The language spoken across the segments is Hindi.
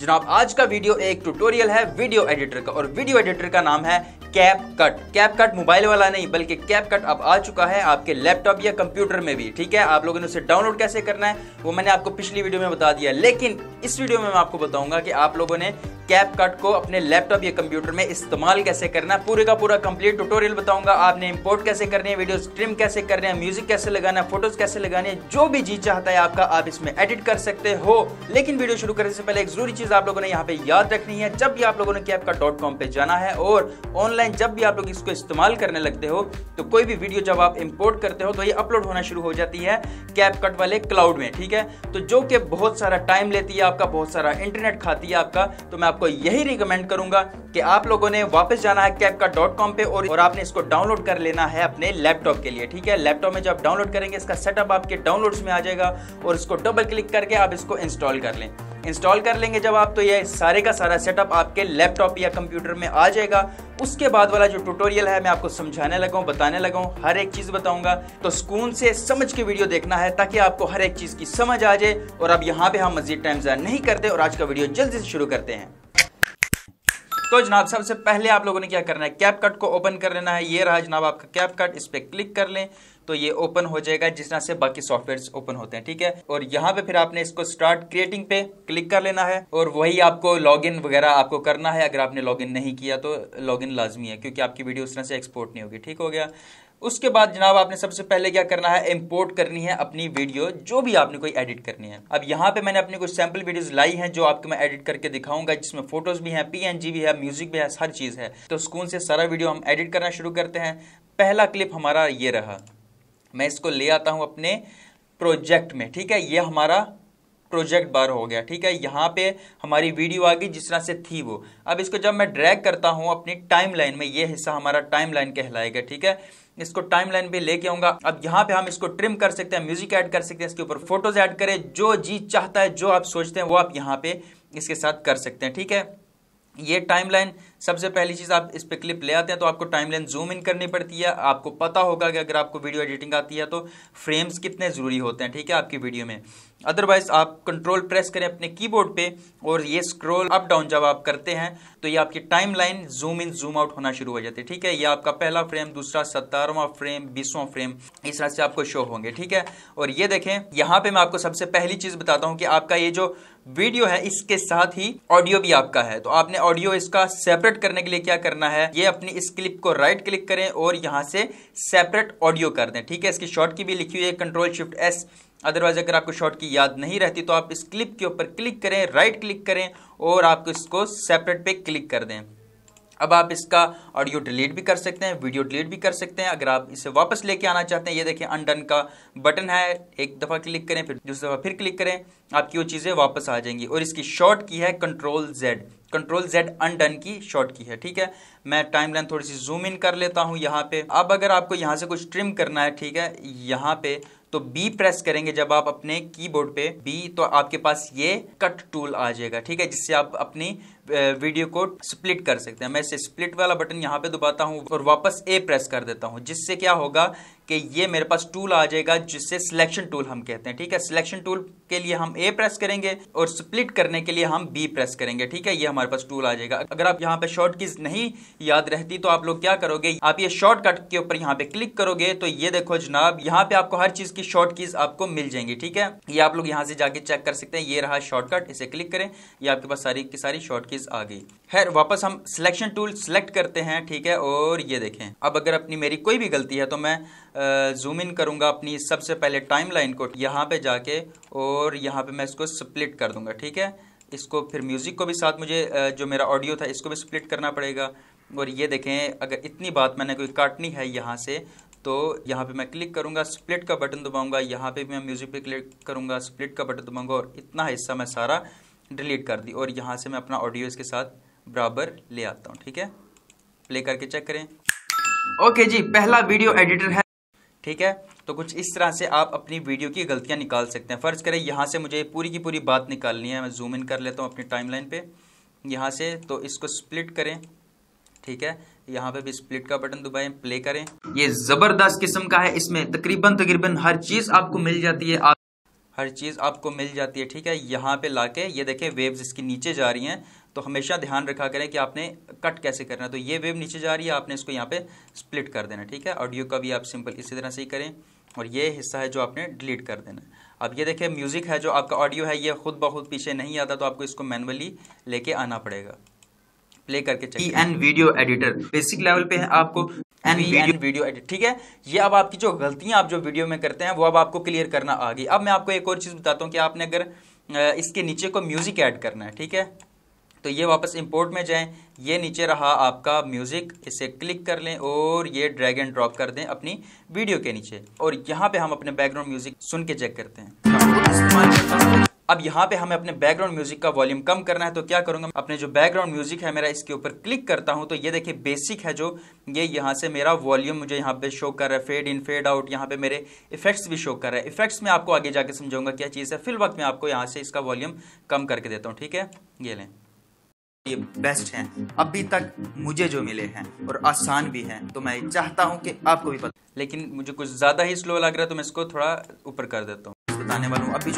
जनाब आज का वीडियो एक ट्यूटोरियल है वीडियो एडिटर का और वीडियो एडिटर का नाम है CapCut CapCut mobile वाला नहीं बल्कि कैप कट अब आ चुका है आपके लैपटॉप या कंप्यूटर में भी ठीक है आप लोगों ने उसे डाउनलोड कैसे करना है वो मैंने आपको पिछली वीडियो में बता दिया लेकिन इस वीडियो में मैं आपको बताऊंगा कि आप लोगों ने कैप कट को अपने लैपटॉप या कंप्यूटर में इस्तेमाल कैसे करना है पूरे का पूरा कंप्लीट ट्यूटोरियल बताऊंगा आपने इंपोर्ट कैसे करने है वीडियो स्ट्रीम कैसे करने हैं म्यूजिक कैसे लगाना है फोटोज कैसे लगाने जो भी जी चाहता है आपका आप इसमें एडिट कर सकते हो लेकिन वीडियो शुरू करने से पहले एक जरूरी चीज चीज़ आप लोगों ने यहाँ पे याद रखनी है जब भी आप लोगों ने कैप का डॉट कॉम पे जाना है और ऑनलाइन जब भी आप लोग इसको इस्तेमाल करने लगते हो तो कोई भी वीडियो जब आप इंपोर्ट करते हो तो ये अपलोड होना शुरू हो जाती है कैप कट वाले क्लाउड में ठीक है तो जो कि बहुत सारा टाइम लेती है आपका बहुत सारा इंटरनेट खाती है आपका तो मैं आपको यही रिकमेंड करूंगा कि आप लोगों ने वापस जाना है कैप का डॉट कॉम पे और, और आपने इसको डाउनलोड कर लेना है अपने लैपटॉप के लिए ठीक है लैपटॉप में जब डाउनलोड करेंगे इसका सेटअप आपके डाउनलोड्स में आ जाएगा और इसको डबल क्लिक करके आप इसको इंस्टॉल कर लें इंस्टॉल कर लेंगे जब आप तो ये सारे का सारा सेटअप आपके लैपटॉप या कंप्यूटर में आ जाएगा उसके बाद वाला जो ट्यूटोरियल है मैं आपको समझाने लगा हूँ बताने लगा हूँ हर एक चीज़ बताऊंगा तो सुकून से समझ के वीडियो देखना है ताकि आपको हर एक चीज़ की समझ आ जाए और अब यहाँ पर हम मजीद टाइम ज़्यादा नहीं करते और आज का वीडियो जल्दी से शुरू करते हैं तो जनाब सबसे पहले आप लोगों ने क्या करना है कैप कट को ओपन कर लेना है ये रहा जनाब आपका कैप कट इस पर क्लिक कर लें तो ये ओपन हो जाएगा जिस तरह से बाकी सॉफ्टवेयर ओपन होते हैं ठीक है और यहाँ पे फिर आपने इसको स्टार्ट क्रिएटिंग पे क्लिक कर लेना है और वही आपको लॉग वगैरह आपको करना है अगर आपने लॉग नहीं किया तो लॉग लाजमी है क्योंकि आपकी वीडियो उस तरह से एक्सपोर्ट नहीं होगी ठीक हो गया उसके बाद जनाब आपने सबसे पहले क्या करना है इंपोर्ट करनी है अपनी वीडियो जो भी आपने कोई एडिट करनी है अब यहाँ पे मैंने अपनी कुछ सैम्पल वीडियोस लाई हैं जो आपको मैं एडिट करके दिखाऊंगा जिसमें फोटोज भी हैं पीएनजी भी है म्यूजिक भी है हर चीज़ है तो सुकून से सारा वीडियो हम एडिट करना शुरू करते हैं पहला क्लिप हमारा ये रहा मैं इसको ले आता हूँ अपने प्रोजेक्ट में ठीक है ये हमारा प्रोजेक्ट बार हो गया ठीक है यहाँ पे हमारी वीडियो आ गई जिस तरह से थी वो अब इसको जब मैं ड्रैग करता हूँ अपनी टाइमलाइन में ये हिस्सा हमारा टाइमलाइन कहलाएगा ठीक है इसको टाइमलाइन पे लेके आऊंगा अब यहाँ पे हम इसको ट्रिम कर सकते हैं म्यूजिक ऐड कर सकते हैं इसके ऊपर फोटोज ऐड करें जो जी चाहता है जो आप सोचते हैं वो आप यहाँ पे इसके साथ कर सकते हैं ठीक है ये टाइम सबसे पहली चीज़ आप इस पर क्लिप ले आते हैं तो आपको टाइम लेंथ जूम इन करनी पड़ती है आपको पता होगा कि अगर आपको वीडियो एडिटिंग आती है तो फ्रेम्स कितने ज़रूरी होते हैं ठीक है आपकी वीडियो में अदरवाइज आप कंट्रोल प्रेस करें अपने कीबोर्ड पे और ये स्क्रॉल अप डाउन जब आप करते हैं तो ये आपकी timeline zoom in zoom out होना शुरू हो जाती है ठीक है ये आपका पहला फ्रेम दूसरा सत्तारवा फ्रेम बीसवा फ्रेम इस तरह से आपको शो होंगे ठीक है और ये देखें यहाँ पे मैं आपको सबसे पहली चीज़ बताता हूँ कि आपका ये जो वीडियो है इसके साथ ही ऑडियो भी आपका है तो आपने ऑडियो इसका सेपरेट सेपरेट करने के लिए क्या करना है ये अपनी इस क्लिप को राइट क्लिक करें और यहाँ से सेपरेट ऑडियो कर दें ठीक है इसकी शॉर्ट की भी लिखी हुई है कंट्रोल शिफ्ट एस अदरवाइज अगर आपको शॉर्ट की याद नहीं रहती तो आप इस क्लिप के ऊपर क्लिक करें राइट क्लिक करें और आप इसको सेपरेट पे क्लिक कर दें अब आप इसका ऑडियो डिलीट भी कर सकते हैं वीडियो डिलीट भी कर सकते हैं अगर आप इसे वापस लेके आना चाहते हैं ये देखें अनडन का बटन है एक दफ़ा क्लिक करें फिर दूसरी दफ़ा फिर क्लिक करें आपकी वो चीज़ें वापस आ जाएंगी और इसकी शॉर्ट की है control Z control Z undone key short key है ठीक है मैं टाइम लाइन थोड़ी सी जूम इन कर लेता हूँ यहाँ पे अब अगर आपको यहाँ से कुछ ट्रिम करना है ठीक है यहाँ पे तो बी प्रेस करेंगे जब आप अपने कीबोर्ड पे बी तो आपके पास ये कट टूल आ जाएगा ठीक है जिससे आप अपनी वीडियो को स्प्लिट कर सकते हैं मैं इसे स्प्लिट वाला बटन यहाँ पे दबाता हूँ और वापस ए प्रेस कर देता हूँ जिससे क्या होगा कि ये मेरे पास टूल आ जाएगा जिससे सिलेक्शन टूल हम कहते हैं ठीक है सिलेक्शन टूल के लिए हम ए प्रेस करेंगे और स्प्लिट करने के लिए हम बी प्रेस करेंगे ठीक है ये हमारे पास टूल आ जाएगा अगर आप यहाँ पे शॉर्ट कीज नहीं याद रहती तो आप लोग क्या करोगे आप ये शॉर्टकट के ऊपर यहाँ पे क्लिक करोगे तो ये देखो जनाब यहाँ पे आपको हर चीज की शॉर्ट कीज आपको मिल जाएंगी ठीक है ये आप लोग यहाँ से जाके चेक कर सकते हैं ये रहा शॉर्टकट इसे क्लिक करें ये आपके पास सारी की सारी शॉर्ट कीज चेंजेस आ गई खैर वापस हम सिलेक्शन टूल सेलेक्ट करते हैं ठीक है और ये देखें अब अगर अपनी मेरी कोई भी गलती है तो मैं जूम इन करूंगा अपनी सबसे पहले टाइम लाइन को यहाँ पे जाके और यहाँ पे मैं इसको स्प्लिट कर दूंगा ठीक है इसको फिर म्यूज़िक को भी साथ मुझे जो मेरा ऑडियो था इसको भी स्प्लिट करना पड़ेगा और ये देखें अगर इतनी बात मैंने कोई काटनी है यहाँ से तो यहाँ पे मैं क्लिक करूँगा स्प्लिट का बटन दबाऊँगा यहाँ पे मैं म्यूज़िक पे क्लिक करूँगा स्प्लिट का बटन दबाऊँगा और इतना हिस्सा मैं सारा डिलीट कर दी और यहाँ से मैं अपना ऑडियो इसके साथ बराबर ले आता हूँ ठीक है प्ले करके चेक करें ओके okay जी पहला वीडियो एडिटर है ठीक है तो कुछ इस तरह से आप अपनी वीडियो की गलतियां निकाल सकते हैं फ़र्ज़ करें यहाँ से मुझे पूरी की पूरी बात निकालनी है मैं जूम इन कर लेता हूँ अपनी टाइमलाइन पे यहाँ से तो इसको स्प्लिट करें ठीक है यहाँ पे भी स्प्लिट का बटन दबाएं प्ले करें ये ज़बरदस्त किस्म का है इसमें तकरीबन तकरीबन हर चीज़ आपको मिल जाती है आप हर चीज़ आपको मिल जाती है ठीक है यहाँ पे लाके ये देखें वेव्स इसकी नीचे जा रही हैं तो हमेशा ध्यान रखा करें कि आपने कट कैसे करना है तो ये वेव नीचे जा रही है आपने इसको यहाँ पे स्प्लिट कर देना ठीक है ऑडियो का भी आप सिंपल इसी तरह से ही करें और ये हिस्सा है जो आपने डिलीट कर देना अब ये देखें म्यूज़िक है जो आपका ऑडियो है ये खुद बहुत पीछे नहीं आता तो आपको इसको मैनुअली लेके आना पड़ेगा प्ले करके and video editor basic level पे है आपको एंड वीडियो एडिट ठीक है ये अब आपकी जो गलतियां आप जो वीडियो में करते हैं वो अब आपको क्लियर करना आ गई अब मैं आपको एक और चीज़ बताता हूँ कि आपने अगर इसके नीचे को म्यूजिक ऐड करना है ठीक है तो ये वापस इंपोर्ट में जाएं ये नीचे रहा आपका म्यूज़िक इसे क्लिक कर लें और ये ड्रैग एंड ड्रॉप कर दें अपनी वीडियो के नीचे और यहाँ पे हम अपने बैकग्राउंड म्यूज़िक सुन के चेक करते हैं अब यहाँ पे हमें अपने बैकग्राउंड म्यूजिक का वॉल्यूम कम करना है तो क्या करूंगा अपने जो बैकग्राउंड म्यूजिक है मेरा इसके ऊपर क्लिक करता हूँ तो ये देखिए बेसिक है जो ये यहाँ से मेरा वॉल्यूम मुझे यहाँ पे शो कर रहा है फेड इन फेड आउट यहाँ पे मेरे इफेक्ट्स भी शो कर रहा है इफेक्ट्स में आपको आगे जाके समझाऊंगा क्या चीज़ है फिल वक्त मैं आपको यहाँ से इसका वॉल्यूम कम करके देता हूँ ठीक है ये लें ये बेस्ट हैं अभी तक मुझे जो मिले हैं और आसान भी हैं तो मैं चाहता हूं कि आपको भी पता लेकिन मुझे कुछ ज़्यादा ही स्लो लग रहा है तो मैं इसको थोड़ा ऊपर कर देता हूँ बताने वाला हूं अभी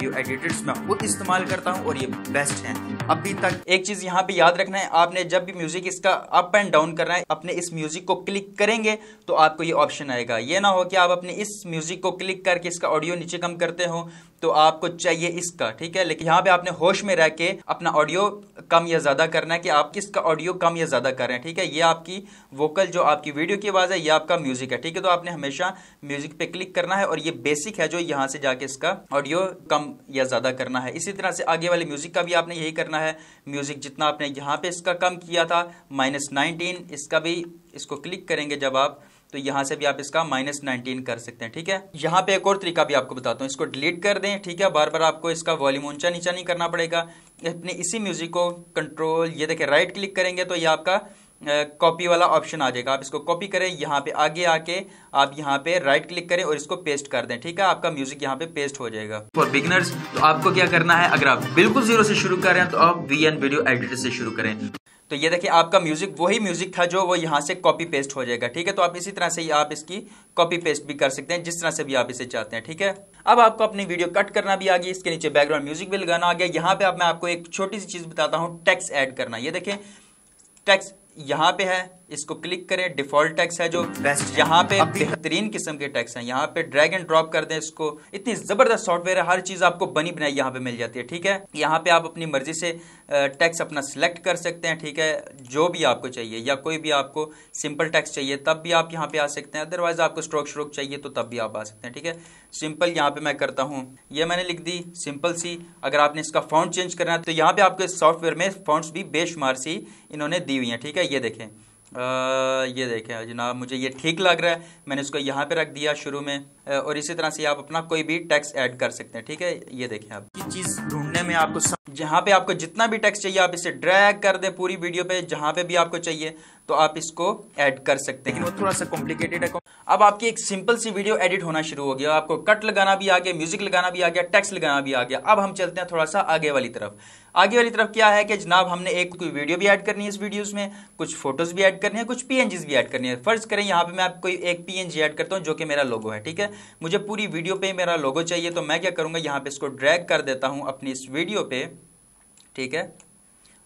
वीडियो एडिटर्स मैं खुद इस्तेमाल करता हूँ और ये बेस्ट है अभी तक एक चीज़ यहाँ पे याद रखना है आपने जब भी म्यूज़िक इसका अप एंड डाउन करना है अपने इस म्यूज़िक को क्लिक करेंगे तो आपको ये ऑप्शन आएगा ये ना हो कि आप अपने इस म्यूज़िक को क्लिक करके इसका ऑडियो नीचे कम करते हो तो आपको चाहिए इसका ठीक है लेकिन यहाँ पे आपने होश में रह के अपना ऑडियो कम या ज़्यादा करना है कि आप किसका ऑडियो कम या ज़्यादा कर रहे हैं ठीक है ये आपकी वोकल जो आपकी वीडियो की आवाज़ है ये आपका म्यूज़िक है ठीक है तो आपने हमेशा म्यूज़िक पे क्लिक करना है और ये बेसिक है जो यहाँ से जाके इसका ऑडियो कम या ज़्यादा करना है इसी तरह से आगे वाले म्यूज़िक का भी आपने यही करना है म्यूज़िक जितना आपने यहाँ पर इसका कम किया था माइनस इसका भी इसको क्लिक करेंगे जब आप तो यहाँ से भी आप इसका माइनस नाइनटीन कर सकते हैं ठीक है यहाँ पे एक और तरीका भी आपको बताता हूँ इसको डिलीट कर दें ठीक है बार बार आपको इसका वॉल्यूम ऊंचा नीचा नहीं करना पड़ेगा अपने इसी म्यूजिक को कंट्रोल ये देखें राइट क्लिक करेंगे तो ये आपका कॉपी वाला ऑप्शन आ जाएगा आप इसको कॉपी करें यहाँ पे आगे आके आप यहाँ पे राइट क्लिक करें और इसको पेस्ट कर दें ठीक है आपका म्यूजिक यहाँ पे पेस्ट हो जाएगा फॉर बिगिनर्स तो आपको क्या करना है अगर आप बिल्कुल जीरो से शुरू कर रहे हैं तो आप वी एन वीडियो एडिटर से शुरू करें तो ये देखिए आपका म्यूजिक वही म्यूजिक था जो वो यहाँ से कॉपी पेस्ट हो जाएगा ठीक है तो आप इसी तरह से ही आप इसकी कॉपी पेस्ट भी कर सकते हैं जिस तरह से भी आप इसे चाहते हैं ठीक है अब आपको अपनी वीडियो कट करना भी आ गई इसके नीचे बैकग्राउंड म्यूजिक भी लगाना आ गया यहाँ पे अब आप मैं आपको एक छोटी सी चीज बताता हूँ टैक्स ऐड करना ये देखें टैक्स यहाँ पे है इसको क्लिक करें डिफॉल्ट टैक्स है जो बेस्ट यहाँ पे बेहतरीन किस्म के टैक्स हैं यहाँ पे ड्रैग एंड ड्रॉप कर दें इसको इतनी जबरदस्त सॉफ्टवेयर है हर चीज आपको बनी बनाई यहाँ पे मिल जाती है ठीक है यहाँ पे आप अपनी मर्जी से टैक्स अपना सिलेक्ट कर सकते हैं ठीक है जो भी आपको चाहिए या कोई भी आपको सिंपल टैक्स चाहिए तब भी आप यहाँ पे आ सकते हैं अदरवाइज आपको स्ट्रोक श्रोक चाहिए तो तब भी आप आ सकते हैं ठीक है सिंपल यहाँ पे मैं करता हूँ ये मैंने लिख दी सिंपल सी अगर आपने इसका फॉन्ट चेंज करना है तो यहाँ पे आपके सॉफ्टवेयर में फॉन्ट्स भी बेशुमार सी इन्होंने दी हुई हैं ठीक है ये देखें आ, ये देखें जनाब मुझे ये ठीक लग रहा है मैंने इसको यहाँ पे रख दिया शुरू में और इसी तरह से आप अपना कोई भी टैक्स ऐड कर सकते हैं ठीक है ये देखें आप ये चीज़ ढूंढने में आपको सम... जहाँ पे आपको जितना भी टैक्स चाहिए आप इसे ड्रैग कर दें पूरी वीडियो पे जहाँ पे भी आपको चाहिए तो आप इसको ऐड कर सकते हैं वो थोड़ा सा कॉम्प्लिकेटेड है अब आपकी एक सिंपल सी वीडियो एडिट होना शुरू हो गया आपको कट लगाना भी आ गया म्यूजिक लगाना भी आ गया टेक्स्ट लगाना भी आ गया अब हम चलते हैं थोड़ा सा आगे वाली तरफ आगे वाली तरफ क्या है कि जनाब हमने एक कोई वीडियो भी ऐड करनी है इस वीडियोस में कुछ फोटोज भी ऐड करनी है कुछ पीएनजीज भी ऐड करनी है फर्ज करें यहाँ पे मैं आपको एक पीएनजी ऐड करता हूँ जो कि मेरा लोगो है ठीक है मुझे पूरी वीडियो पे मेरा लोगो चाहिए तो मैं क्या करूँगा यहाँ पे इसको ड्रैग कर देता हूँ अपनी इस वीडियो पे ठीक है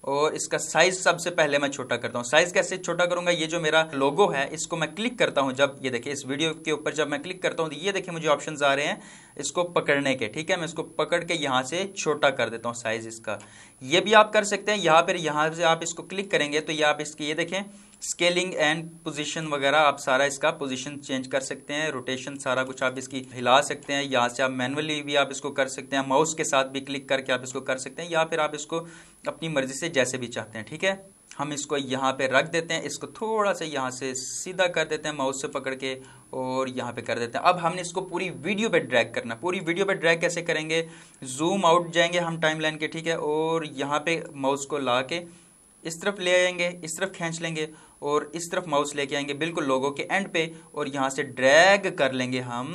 और इसका साइज सबसे पहले मैं छोटा करता हूँ साइज कैसे छोटा करूंगा ये जो मेरा लोगो है इसको मैं क्लिक करता हूँ जब ये देखिए इस वीडियो के ऊपर जब मैं क्लिक करता हूँ तो ये देखिए मुझे ऑप्शन आ रहे हैं इसको पकड़ने के ठीक है मैं इसको पकड़ के यहाँ से छोटा कर देता हूँ साइज इसका ये भी आप कर सकते हैं यहाँ पर यहाँ से आप इसको क्लिक करेंगे तो ये आप इसकी ये देखें स्केलिंग एंड पोजीशन वगैरह आप सारा इसका पोजीशन चेंज कर सकते हैं रोटेशन सारा कुछ आप इसकी हिला सकते हैं यहाँ से आप मैनुअली भी आप इसको कर सकते हैं माउस के साथ भी क्लिक करके आप इसको कर सकते हैं या फिर आप इसको अपनी मर्जी से जैसे भी चाहते हैं ठीक है हम इसको यहाँ पे रख देते हैं इसको थोड़ा सा यहाँ से सीधा कर देते हैं माउस से पकड़ के और यहाँ पे कर देते हैं अब हमने इसको पूरी वीडियो पे ड्रैग करना पूरी वीडियो पे ड्रैग कैसे करेंगे जूम आउट जाएंगे हम टाइमलाइन के ठीक है और यहाँ पे माउस को ला के इस तरफ ले आएंगे इस तरफ खींच लेंगे और इस तरफ माउस लेके आएंगे बिल्कुल लोगों के एंड पे और यहाँ से ड्रैग कर लेंगे हम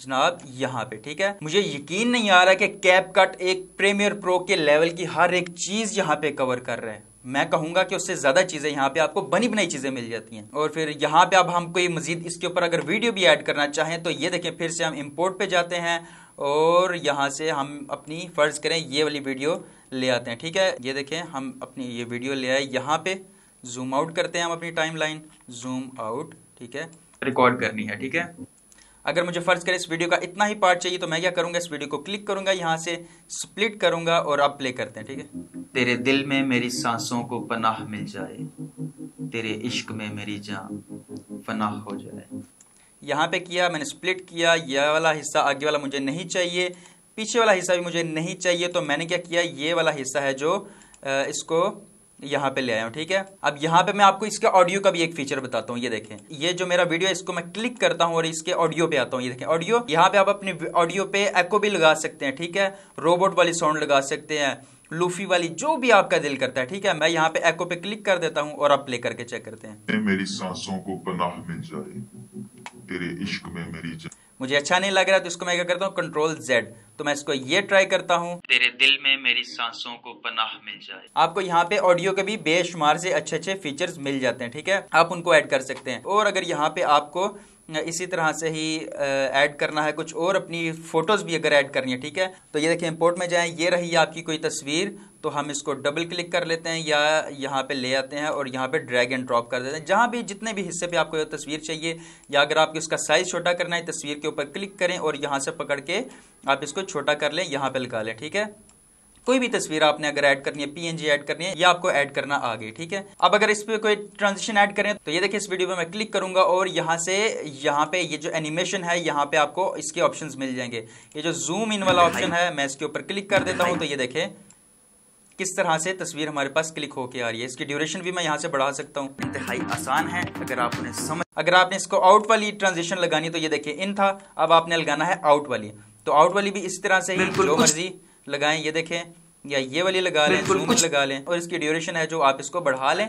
जनाब यहाँ पे ठीक है मुझे यकीन नहीं आ रहा कि कैप कट एक प्रीमियर प्रो के लेवल की हर एक चीज यहाँ पे कवर कर रहा है मैं कहूंगा कि उससे ज्यादा चीजें यहाँ पे आपको बनी बनाई चीजें मिल जाती हैं और फिर यहाँ पे अब हम कोई मजीद इसके ऊपर अगर वीडियो भी ऐड करना चाहें तो ये देखें फिर से हम इम्पोर्ट पे जाते हैं और यहाँ से हम अपनी फर्ज करें ये वाली वीडियो ले आते हैं ठीक है ये देखें हम अपनी ये वीडियो ले आए यहाँ पे जूम आउट करते हैं हम अपनी टाइम लाइन जूम आउट ठीक है रिकॉर्ड करनी है ठीक है अगर मुझे फ़र्ज़ करें इस वीडियो का इतना ही पार्ट चाहिए तो मैं क्या करूंगा इस वीडियो को क्लिक करूंगा यहाँ से स्प्लिट करूंगा और आप प्ले करते हैं ठीक है तेरे दिल में मेरी सांसों को पनाह मिल जाए तेरे इश्क में मेरी जान पनाह हो जाए यहाँ पे किया मैंने स्प्लिट किया यह वाला हिस्सा आगे वाला मुझे नहीं चाहिए पीछे वाला हिस्सा भी मुझे नहीं चाहिए तो मैंने क्या किया ये वाला हिस्सा है जो इसको यहाँ पे ले आया हूँ ठीक है अब यहाँ पे मैं आपको इसके ऑडियो का भी एक फीचर बताता हूँ ये देखें ये जो मेरा वीडियो है इसको मैं क्लिक करता हूँ और इसके ऑडियो पे आता हूँ ये देखें ऑडियो यहाँ पे आप अपने ऑडियो पे एको भी लगा सकते हैं ठीक है रोबोट वाली साउंड लगा सकते हैं लूफी वाली जो भी आपका दिल करता है ठीक है मैं यहाँ पे एक्को पे क्लिक कर देता हूँ और आप प्ले करके चेक करते हैं मेरी सांसों को पनाह मिल जाए तेरे इश्क में मेरी मुझे अच्छा नहीं लग रहा तो इसको मैं क्या करता हूँ कंट्रोल जेड तो मैं इसको ये ट्राई करता हूँ तेरे दिल में मेरी सांसों को पनाह मिल जाए आपको यहाँ पे ऑडियो के भी बेशुमार से अच्छे अच्छे फीचर्स मिल जाते हैं ठीक है आप उनको ऐड कर सकते हैं और अगर यहाँ पे आपको इसी तरह से ही ऐड करना है कुछ और अपनी फ़ोटोज़ भी अगर ऐड करनी है ठीक है तो ये देखिए इम्पोर्ट में जाएं ये रही आपकी कोई तस्वीर तो हम इसको डबल क्लिक कर लेते हैं या यहाँ पे ले आते हैं और यहाँ पे ड्रैग एंड ड्रॉप कर देते हैं जहाँ भी जितने भी हिस्से पे आपको यह तस्वीर चाहिए या अगर आपको इसका साइज़ छोटा करना है तस्वीर के ऊपर क्लिक करें और यहाँ से पकड़ के आप इसको छोटा कर लें यहाँ पे लगा लें ठीक है कोई भी तस्वीर आपने अगर ऐड करनी है पीएनजी ऐड करनी है या आपको ऐड करना आ गई ठीक है अब अगर इस पर कोई ट्रांजिशन ऐड करें तो ये देखिए इस वीडियो पे मैं क्लिक करूंगा और यहाँ से यहाँ पे ये जो एनिमेशन है यहाँ पे आपको इसके ऑप्शन मिल जाएंगे ये जो जूम इन वाला ऑप्शन है मैं इसके ऊपर क्लिक कर देता हूँ तो ये देखे किस तरह से तस्वीर हमारे पास क्लिक होके आ रही है इसकी ड्यूरेशन भी मैं यहाँ से बढ़ा सकता हूँ इंतहाई आसान है अगर आप उन्हें समझ अगर आपने इसको आउट वाली ट्रांजिशन लगानी तो ये देखिए इन था अब आपने लगाना है आउट वाली तो आउट वाली भी इस तरह से ही जो मर्जी लगाएं ये देखें या ये वाली लगा लें जूम कुछ लगा लें और इसकी ड्यूरेशन है जो आप इसको बढ़ा लें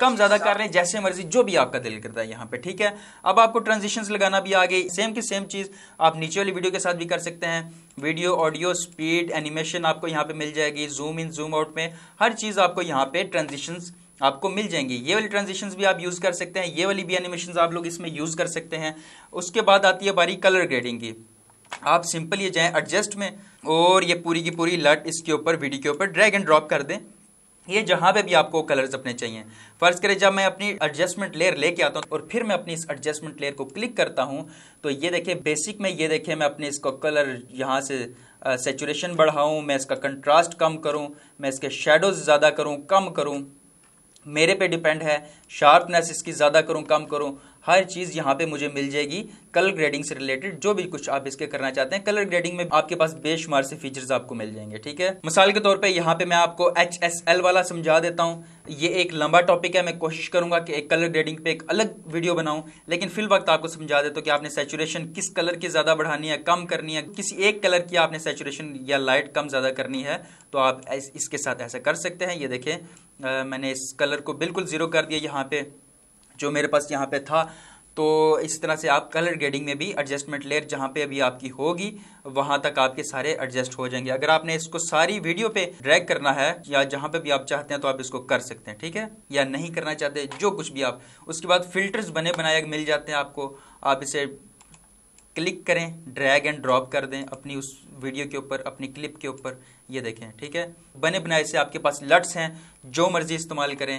कम ज़्यादा कर लें जैसे मर्जी जो भी आपका दिल करता है यहाँ पे ठीक है अब आपको ट्रांजिशंस लगाना भी आ गई सेम की सेम चीज़ आप नीचे वाली वीडियो के साथ भी कर सकते हैं वीडियो ऑडियो स्पीड एनिमेशन आपको यहाँ पे मिल जाएगी जूम इन जूम आउट में हर चीज़ आपको यहाँ पे ट्रांजिशन आपको मिल जाएंगी ये वाली ट्रांजिशन भी आप यूज़ कर सकते हैं ये वाली भी एनिमेशन आप लोग इसमें यूज़ कर सकते हैं उसके बाद आती है बारी कलर ग्रेडिंग की आप सिंपल ये जाएं एडजस्ट में और ये पूरी की पूरी लट इसके ऊपर वीडियो के ऊपर ड्रैग एंड ड्रॉप कर दें ये जहाँ पे भी आपको कलर्स अपने चाहिए फर्ज करें जब मैं अपनी एडजस्टमेंट लेयर लेके आता हूँ और फिर मैं अपनी इस एडजस्टमेंट लेयर को क्लिक करता हूँ तो ये देखें बेसिक में ये देखें मैं अपने इसको कलर यहाँ से सेचुरेशन बढ़ाऊँ मैं इसका कंट्रास्ट कम करूँ मैं इसके शेडोज ज़्यादा करूँ कम करूँ मेरे पे डिपेंड है शार्पनेस इसकी ज़्यादा करूँ कम करूँ हर चीज़ यहाँ पे मुझे मिल जाएगी कलर ग्रेडिंग से रिलेटेड जो भी कुछ आप इसके करना चाहते हैं कलर ग्रेडिंग में आपके पास बेशुमार से फीचर्स आपको मिल जाएंगे ठीक है मिसाल के तौर पे यहाँ पे मैं आपको एच एस एल वाला समझा देता हूँ ये एक लंबा टॉपिक है मैं कोशिश करूंगा कि एक कलर ग्रेडिंग पे एक अलग वीडियो बनाऊं लेकिन फिल वक्त आपको समझा देता तो कि आपने सेचुरेशन किस कलर की ज़्यादा बढ़ानी है कम करनी है किसी एक कलर की आपने सेचुरेशन या लाइट कम ज़्यादा करनी है तो आप इसके साथ ऐसा कर सकते हैं ये देखें मैंने इस कलर को बिल्कुल ज़ीरो कर दिया यहाँ पर जो मेरे पास यहाँ पे था तो इस तरह से आप कलर ग्रेडिंग में भी एडजस्टमेंट लेयर जहाँ पे अभी आपकी होगी वहाँ तक आपके सारे एडजस्ट हो जाएंगे अगर आपने इसको सारी वीडियो पे ड्रैग करना है या जहाँ पे भी आप चाहते हैं तो आप इसको कर सकते हैं ठीक है या नहीं करना चाहते जो कुछ भी आप उसके बाद फिल्टर्स बने बनाए मिल जाते हैं आपको आप इसे क्लिक करें ड्रैग एंड ड्रॉप कर दें अपनी उस वीडियो के ऊपर अपनी क्लिप के ऊपर ये देखें ठीक है बने बनाए से आपके पास लट्स हैं जो मर्जी इस्तेमाल करें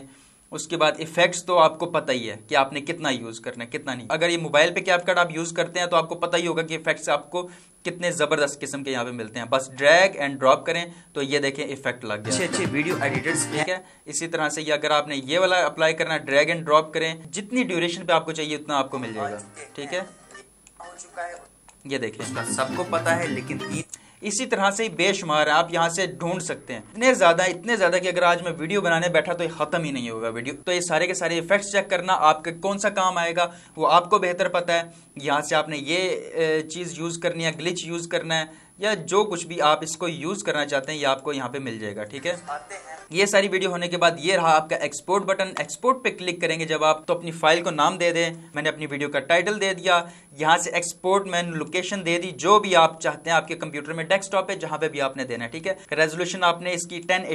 उसके बाद इफेक्ट्स तो आपको पता ही है कि आपने कितना यूज़ करना है कितना नहीं अगर ये मोबाइल पे कैप कट आप यूज़ करते हैं तो आपको पता ही होगा कि इफेक्ट्स आपको कितने ज़बरदस्त किस्म के यहाँ पे मिलते हैं बस ड्रैग एंड ड्रॉप करें तो ये देखें इफेक्ट लग गया अच्छे अच्छे वीडियो एडिटर्स ठीक है इसी तरह से ये अगर आपने ये वाला अप्लाई करना है ड्रैग एंड ड्रॉप करें जितनी ड्यूरेशन पे आपको चाहिए उतना आपको मिल जाएगा ठीक है ये देखें सबको पता है लेकिन इसी तरह से ही बेशुमार है आप यहाँ से ढूंढ सकते हैं इतने ज़्यादा इतने ज़्यादा कि अगर आज मैं वीडियो बनाने बैठा तो ख़त्म ही नहीं होगा वीडियो तो ये सारे के सारे इफेक्ट्स चेक करना आपका कौन सा काम आएगा वो आपको बेहतर पता है यहाँ से आपने ये चीज़ यूज़ करनी है ग्लिच यूज़ करना है या जो कुछ भी आप इसको यूज़ करना चाहते हैं ये आपको यहाँ पे मिल जाएगा ठीक है ये सारी वीडियो होने के बाद ये रहा आपका एक्सपोर्ट बटन एक्सपोर्ट पे क्लिक करेंगे जब आप तो अपनी फाइल को नाम दे दें मैंने अपनी वीडियो का टाइटल दे दिया यहाँ से एक्सपोर्ट मैन लोकेशन दे दी जो भी आप चाहते हैं आपके कंप्यूटर में डेस्कटॉप है जहाँ पे भी आपने देना है ठीक है रेजोल्यूशन आपने इसकी टेन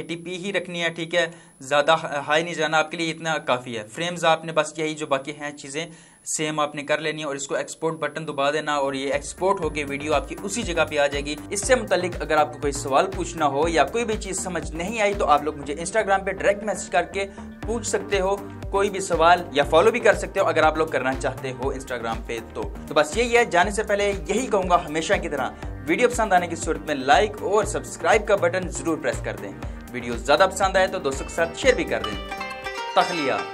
ही रखनी है ठीक है ज़्यादा हाई नहीं जाना आपके लिए इतना काफ़ी है फ्रेम्स आपने बस यही जो बाकी है चीज़ें सेम आपने कर लेनी है और इसको एक्सपोर्ट बटन दबा देना और ये एक्सपोर्ट होकर वीडियो आपकी उसी जगह पे आ जाएगी इससे मुतालिक अगर आपको कोई सवाल पूछना हो या कोई भी चीज़ समझ नहीं आई तो आप लोग मुझे इंस्टाग्राम पे डायरेक्ट मैसेज करके पूछ सकते हो कोई भी सवाल या फॉलो भी कर सकते हो अगर आप लोग करना चाहते हो इंस्टाग्राम पे तो तो बस यही है जाने से पहले यही कहूंगा हमेशा की तरह वीडियो पसंद आने की सूरत में लाइक और सब्सक्राइब का बटन जरूर प्रेस कर दें वीडियो ज़्यादा पसंद आए तो दोस्तों के साथ शेयर भी कर दें तखलिया